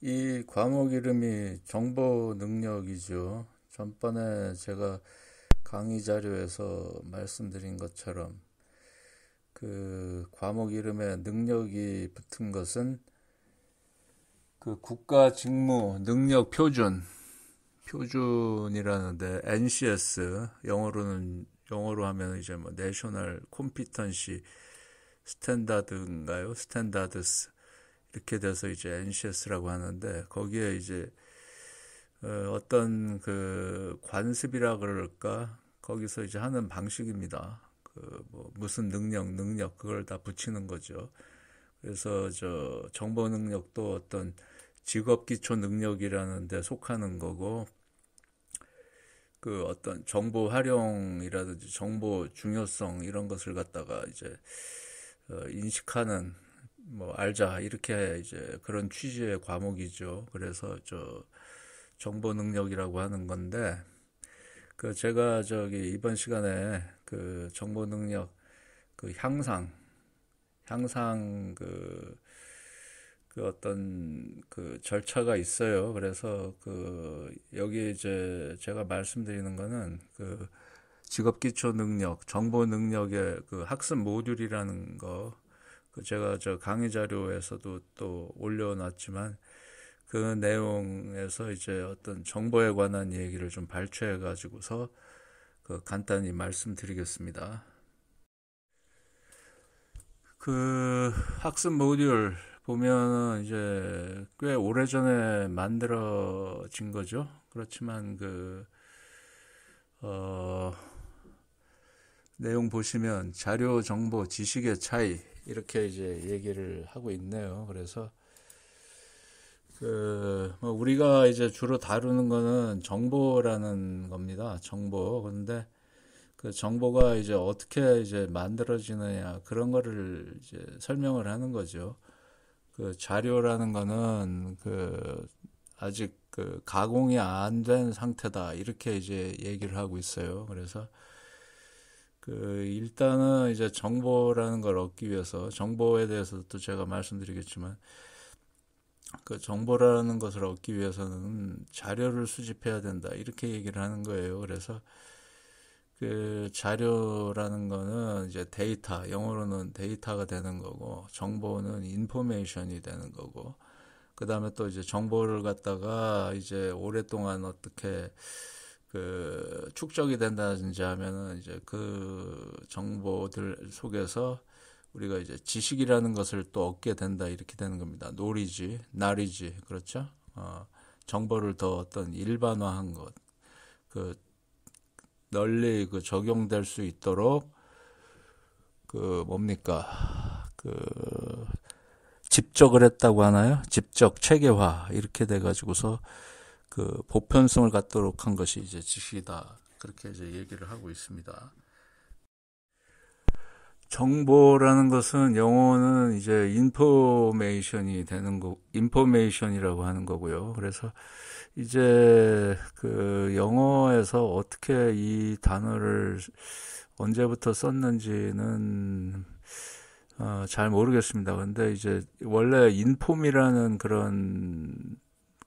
이 과목 이름이 정보 능력이죠. 전번에 제가 강의 자료에서 말씀드린 것처럼 그 과목 이름에 능력이 붙은 것은 그 국가 직무 능력 표준 표준이라는데 NCS 영어로는 영어로 하면 이제 뭐 내셔널 컴피턴시 스탠다드인가요? 스탠다드스 이렇게 돼서 이제 NCS라고 하는데 거기에 이제 어, 어떤 그 관습이라 그럴까 거기서 이제 하는 방식입니다. 그 뭐 무슨 능력 능력 그걸 다 붙이는 거죠. 그래서 저 정보 능력도 어떤 직업 기초 능력이라는 데 속하는 거고 그 어떤 정보 활용이라든지 정보 중요성 이런 것을 갖다가 이제 어, 인식하는 뭐 알자 이렇게 이제 그런 취지의 과목이죠. 그래서 저 정보 능력이라고 하는 건데 그 제가 저기 이번 시간에 그 정보 능력 그 향상 향상 그, 그 어떤 그 절차가 있어요. 그래서 그 여기 이제 제가 말씀드리는 거는 그 직업 기초 능력, 정보 능력의 그 학습 모듈이라는 거그 제가 저 강의 자료에서도 또 올려놨지만 그 내용에서 이제 어떤 정보에 관한 얘기를 좀 발췌해 가지고서 그 간단히 말씀드리겠습니다. 그 학습 모듈 보면 이제 꽤 오래전에 만들어진 거죠. 그렇지만 그 어, 내용 보시면 자료 정보 지식의 차이 이렇게 이제 얘기를 하고 있네요. 그래서 그뭐 우리가 이제 주로 다루는 거는 정보라는 겁니다. 정보. 근데 그 정보가 이제 어떻게 이제 만들어지느냐 그런 거를 이제 설명을 하는 거죠. 그 자료라는 거는 그 아직 그 가공이 안 된 상태다 이렇게 이제 얘기를 하고 있어요. 그래서 그 일단은 이제 정보라는 걸 얻기 위해서 정보에 대해서도 제가 말씀드리겠지만 그 정보라는 것을 얻기 위해서는 자료를 수집해야 된다 이렇게 얘기를 하는 거예요. 그래서 그 자료라는 거는 이제 데이터 영어로는 데이터가 되는 거고 정보는 인포메이션이 되는 거고 그 다음에 또 이제 정보를 갖다가 이제 오랫동안 어떻게 그 축적이 된다든지 하면은 이제 그 정보들 속에서 우리가 이제 지식이라는 것을 또 얻게 된다 이렇게 되는 겁니다. 놀이지, 날이지, 그렇죠? 어, 정보를 더 어떤 일반화한 것, 그 널리 그 적용될 수 있도록 그 뭡니까 그 집적을 했다고 하나요? 집적 체계화 이렇게 돼가지고서 그 보편성을 갖도록 한 것이 이제 지식이다. 그렇게 이제 얘기를 하고 있습니다. 정보라는 것은 영어는 이제 인포메이션이 되는 거, 인포메이션이라고 하는 거고요. 그래서 이제 그 영어에서 어떻게 이 단어를 언제부터 썼는지는 어, 잘 모르겠습니다. 근데 이제 원래 인폼이라는 그런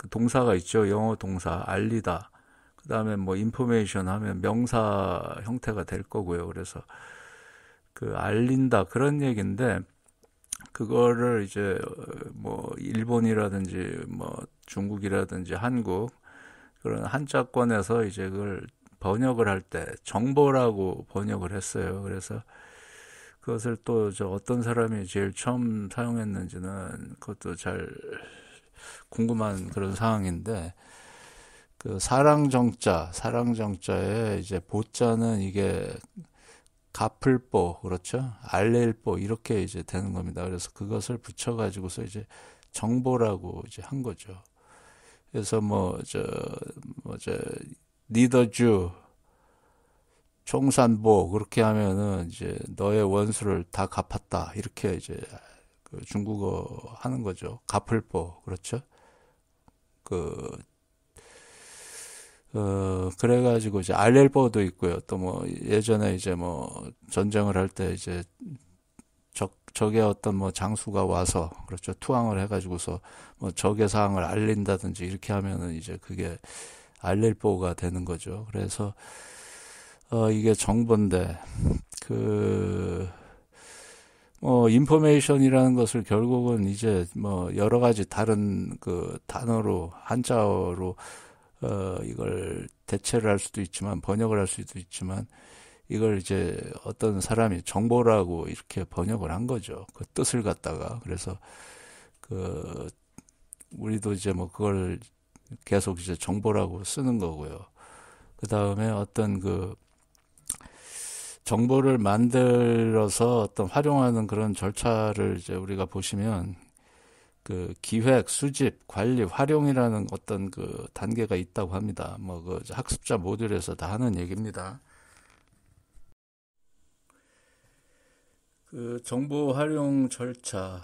그 동사가 있죠. 영어 동사 알리다. 그다음에 뭐 인포메이션 하면 명사 형태가 될 거고요. 그래서 그 알린다 그런 얘기인데 그거를 이제 뭐 일본이라든지 뭐 중국이라든지 한국 그런 한자권에서 이제 그걸 번역을 할 때 정보라고 번역을 했어요. 그래서 그것을 또 저 어떤 사람이 제일 처음 사용했는지는 그것도 잘 궁금한 그런 상황인데 그 사랑 정자, 사랑 정자에 이제 보자는 이게 가플보 그렇죠? 알렐보 이렇게 이제 되는 겁니다. 그래서 그것을 붙여 가지고서 이제 정보라고 이제 한 거죠. 그래서 뭐 저 뭐 저 니더주 총산보 그렇게 하면은 이제 너의 원수를 다 갚았다 이렇게 이제 그 중국어 하는 거죠. 가풀보 그렇죠. 그 어, 그래가지고 이제 알렐보도 있고요. 또 뭐 예전에 이제 뭐 전쟁을 할 때 이제 적 적의 어떤 뭐 장수가 와서 그렇죠 투항을 해가지고서 뭐 적의 사항을 알린다든지 이렇게 하면은 이제 그게 알릴보가 되는 거죠. 그래서 어 이게 정본데그 뭐 인포메이션이라는 것을 결국은 이제 뭐 여러 가지 다른 그 단어로 한자어로 어 이걸 대체를 할 수도 있지만 번역을 할 수도 있지만 이걸 이제 어떤 사람이 정보라고 이렇게 번역을 한 거죠. 그 뜻을 갖다가 그래서 그 우리도 이제 뭐 그걸 계속 이제 정보라고 쓰는 거고요. 그 다음에 어떤 그 정보를 만들어서 어떤 활용하는 그런 절차를 이제 우리가 보시면 그 기획, 수집, 관리, 활용이라는 어떤 그 단계가 있다고 합니다. 뭐 그 학습자 모듈에서 다 하는 얘기입니다. 그 정보 활용 절차,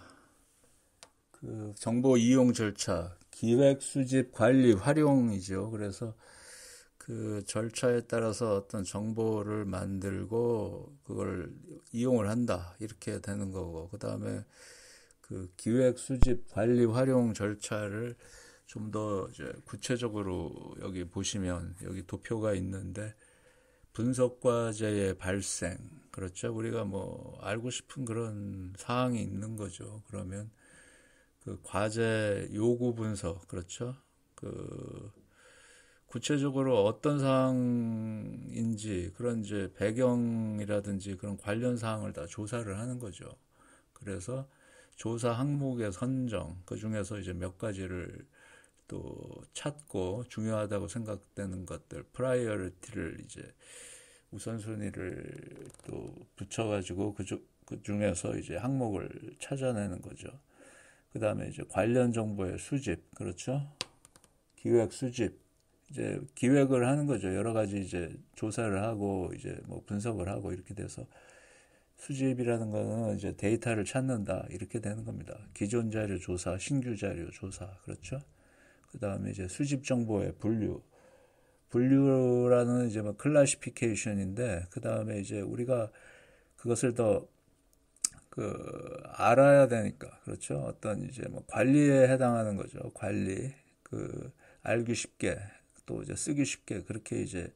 그 정보 이용 절차, 기획, 수집, 관리, 활용이죠. 그래서 그 절차에 따라서 어떤 정보를 만들고 그걸 이용을 한다 이렇게 되는 거고 그 다음에 그 기획 수집 관리 활용 절차를 좀 더 구체적으로 여기 보시면 여기 도표가 있는데 분석 과제의 발생 그렇죠 우리가 뭐 알고 싶은 그런 사항이 있는 거죠 그러면 그 과제 요구 분석 그렇죠 그 구체적으로 어떤 사항인지 그런 이제 배경이라든지 그런 관련 사항을 다 조사를 하는 거죠. 그래서 조사 항목의 선정 그 중에서 이제 몇 가지를 또 찾고 중요하다고 생각되는 것들 프라이어리티를 이제 우선순위를 또 붙여가지고 그중 그 중에서 이제 항목을 찾아내는 거죠. 그 다음에 이제 관련 정보의 수집, 그렇죠? 기획 수집, 이제 기획을 하는 거죠. 여러 가지 이제 조사를 하고 이제 뭐 분석을 하고 이렇게 돼서 수집이라는 거는 이제 데이터를 찾는다 이렇게 되는 겁니다. 기존 자료 조사, 신규 자료 조사 그렇죠. 그 다음에 이제 수집 정보의 분류, 분류라는 이제 뭐 클래시피케이션인데 그 다음에 이제 우리가 그것을 더 그 알아야 되니까 그렇죠. 어떤 이제 뭐 관리에 해당하는 거죠. 관리 그 알기 쉽게 또 이제 쓰기 쉽게 그렇게 이제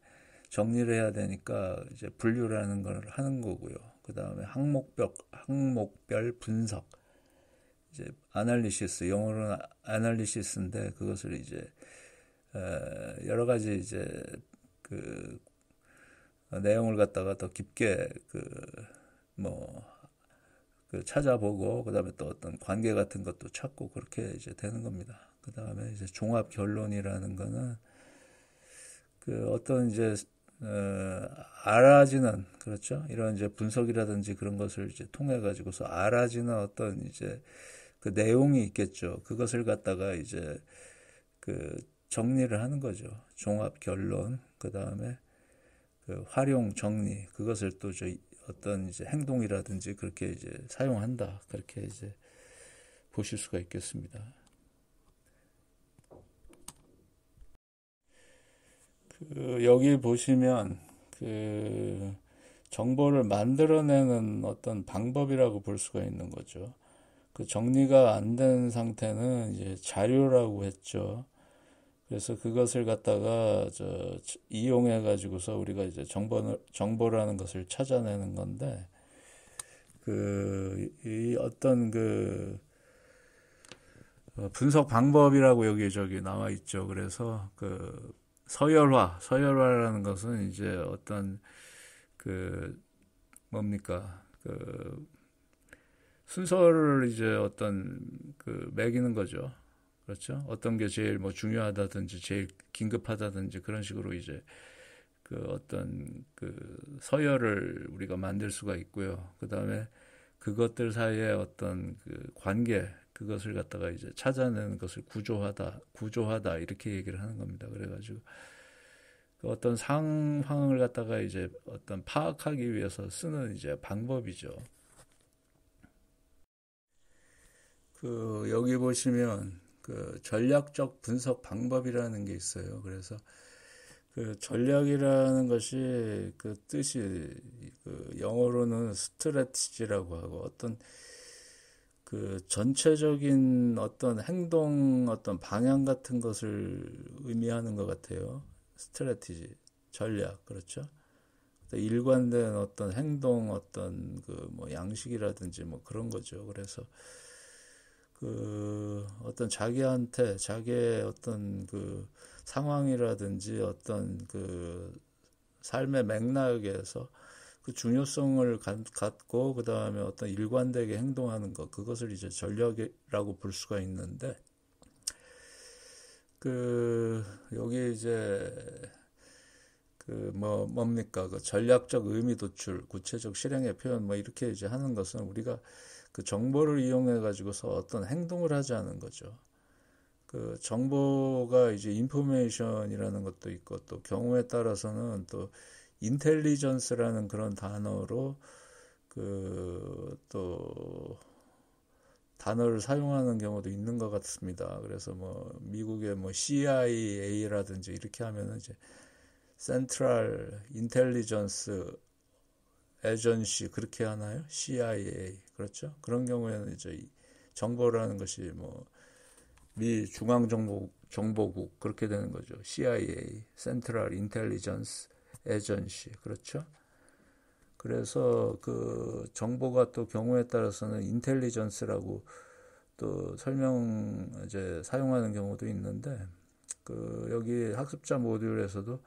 정리를 해야 되니까 이제 분류라는 걸 하는 거고요. 그 다음에 항목별 항목별 분석 이제 아날리시스 영어로는 아날리시스인데 그것을 이제 에, 여러 가지 이제 그 내용을 갖다가 더 깊게 그뭐 그 찾아보고 그다음에 또 어떤 관계 같은 것도 찾고 그렇게 이제 되는 겁니다. 그다음에 이제 종합 결론이라는 거는 그 어떤 이제 어, 알아지는 그렇죠 이런 이제 분석이라든지 그런 것을 이제 통해 가지고서 알아지는 어떤 이제 그 내용이 있겠죠 그것을 갖다가 이제 그 정리를 하는 거죠 종합 결론 그 다음에 그 활용 정리 그것을 또 저 어떤 이제 행동이라든지 그렇게 이제 사용한다 그렇게 이제 보실 수가 있겠습니다. 그 여기 보시면 그 정보를 만들어내는 어떤 방법이라고 볼 수가 있는 거죠. 그 정리가 안 된 상태는 이제 자료라고 했죠. 그래서 그것을 갖다가 저 이용해 가지고서 우리가 이제 정보를 정보라는 것을 찾아내는 건데 그이 어떤 그 어, 분석 방법이라고 여기 저기 나와 있죠. 그래서 그 서열화, 서열화라는 것은 이제 어떤 그 뭡니까 그 순서를 이제 어떤 그 매기는 거죠. 그렇죠? 어떤 게 제일 뭐 중요하다든지 제일 긴급하다든지 그런 식으로 이제 그 어떤 그 서열을 우리가 만들 수가 있고요. 그 다음에 그것들 사이에 어떤 그 관계 그것을 갖다가 이제 찾아내는 것을 구조하다, 구조하다 이렇게 얘기를 하는 겁니다. 그래가지고 그 어떤 상황을 갖다가 이제 어떤 파악하기 위해서 쓰는 이제 방법이죠. 그 여기 보시면 그 전략적 분석 방법이라는 게 있어요. 그래서 그 전략이라는 것이 그 뜻이 그 영어로는 스트레티지라고 하고 어떤 그 전체적인 어떤 행동 어떤 방향 같은 것을 의미하는 것 같아요. 스트레티지 전략 그렇죠. 일관된 어떤 행동 어떤 그 뭐 양식이라든지 뭐 그런 거죠. 그래서 그 어떤 자기한테 자기의 어떤 그 상황이라든지 어떤 그 삶의 맥락에서 그 중요성을 갖고 그 다음에 어떤 일관되게 행동하는 것 그것을 이제 전략이라고 볼 수가 있는데 그 여기 이제 그 뭐 뭡니까 그 전략적 의미 도출 구체적 실행의 표현 뭐 이렇게 이제 하는 것은 우리가 그 정보를 이용해 가지고서 어떤 행동을 하자는 거죠. 그 정보가 이제 인포메이션이라는 것도 있고 또 경우에 따라서는 또 인텔리전스라는 그런 단어로 그 또 단어를 사용하는 경우도 있는 것 같습니다. 그래서 뭐 미국의 뭐 CIA라든지 이렇게 하면은 이제 센트럴 인텔리전스 에전시 그렇게 하나요? CIA 그렇죠? 그런 경우에는 이제 정보라는 것이 뭐 미 중앙 정보 정보국 그렇게 되는 거죠. CIA 센트럴 인텔리전스 에전시 그렇죠? 그래서 그 정보가 또 경우에 따라서는 인텔리전스라고 또 설명 이제 사용하는 경우도 있는데 그 여기 학습자 모듈에서도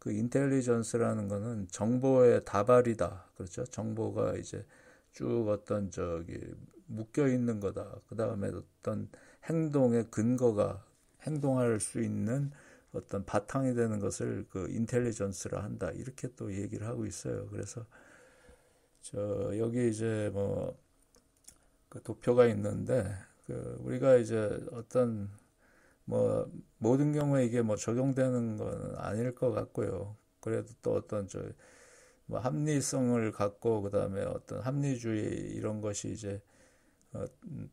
그 인텔리전스라는 거는 정보의 다발이다. 그렇죠? 정보가 이제 쭉 어떤 저기 묶여 있는 거다. 그다음에 어떤 행동의 근거가 행동할 수 있는 어떤 바탕이 되는 것을 그인텔리전스를 한다 이렇게 또 얘기를 하고 있어요. 그래서 저 여기 이제 뭐 그 도표가 있는데 그 우리가 이제 어떤 뭐 모든 경우에 이게 뭐 적용되는 건 아닐 것 같고요. 그래도 또 어떤 저 뭐 합리성을 갖고 그다음에 어떤 합리주의 이런 것이 이제 어,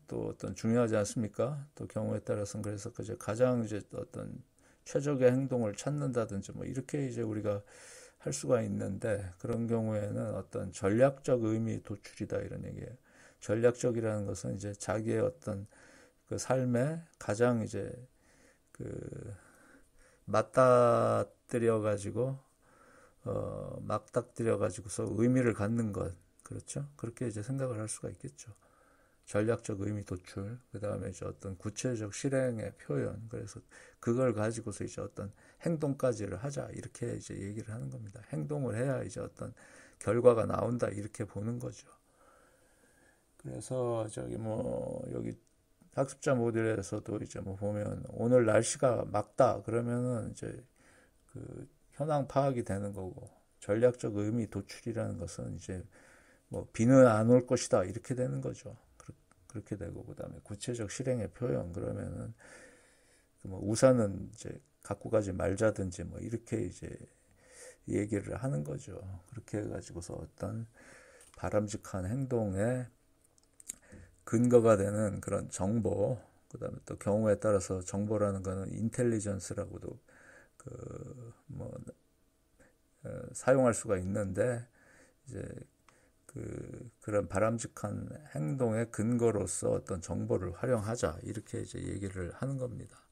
또 어떤 중요하지 않습니까? 또 경우에 따라서는 그래서 그 가장 이제 어떤 최적의 행동을 찾는다든지 뭐 이렇게 이제 우리가 할 수가 있는데 그런 경우에는 어떤 전략적 의미 도출이다 이런 얘기예요. 전략적이라는 것은 이제 자기의 어떤 그 삶에 가장 이제 그 맞닥뜨려 가지고 어 막닥뜨려 가지고서 의미를 갖는 것 그렇죠. 그렇게 이제 생각을 할 수가 있겠죠. 전략적 의미 도출, 그 다음에 이제 어떤 구체적 실행의 표현, 그래서 그걸 가지고서 이제 어떤 행동까지를 하자, 이렇게 이제 얘기를 하는 겁니다. 행동을 해야 이제 어떤 결과가 나온다, 이렇게 보는 거죠. 그래서 저기 뭐, 여기 학습자 모델에서도 이제 뭐 보면 오늘 날씨가 막다, 그러면은 이제 그 현황 파악이 되는 거고, 전략적 의미 도출이라는 것은 이제 뭐 비는 안 올 것이다, 이렇게 되는 거죠. 그렇게 되고 그다음에 구체적 실행의 표현 그러면은 그 뭐 우산은 이제 갖고 가지 말자든지 뭐 이렇게 이제 얘기를 하는 거죠. 그렇게 해가지고서 어떤 바람직한 행동에 근거가 되는 그런 정보, 그 다음에 또 경우에 따라서 정보라는 거는 인텔리전스라고도 그, 뭐, 어, 사용할 수가 있는데, 이제 그 그런 바람직한 행동의 근거로서 어떤 정보를 활용하자 이렇게 이제 얘기를 하는 겁니다.